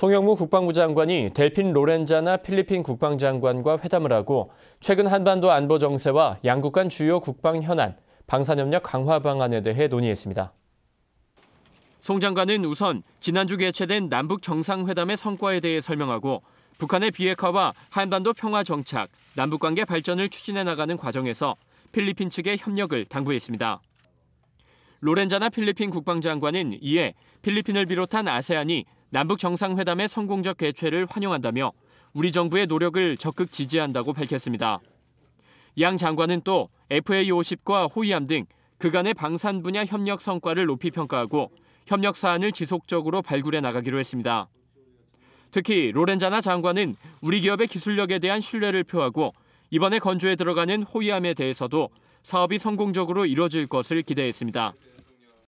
송영무 국방부 장관이 델핀 로렌자나 필리핀 국방장관과 회담을 하고 최근 한반도 안보 정세와 양국 간 주요 국방 현안, 방산협력 강화 방안에 대해 논의했습니다. 송 장관은 우선 지난주 개최된 남북 정상회담의 성과에 대해 설명하고 북한의 비핵화와 한반도 평화 정착, 남북관계 발전을 추진해 나가는 과정에서 필리핀 측의 협력을 당부했습니다. 로렌자나 필리핀 국방장관은 이에 필리핀을 비롯한 아세안이 남북 정상회담의 성공적 개최를 환영한다며 우리 정부의 노력을 적극 지지한다고 밝혔습니다. 양 장관은 또 FA50과 호위함 등 그간의 방산 분야 협력 성과를 높이 평가하고 협력 사안을 지속적으로 발굴해 나가기로 했습니다. 특히 로렌자나 장관은 우리 기업의 기술력에 대한 신뢰를 표하고 이번에 건조에 들어가는 호위함에 대해서도 사업이 성공적으로 이뤄질 것을 기대했습니다.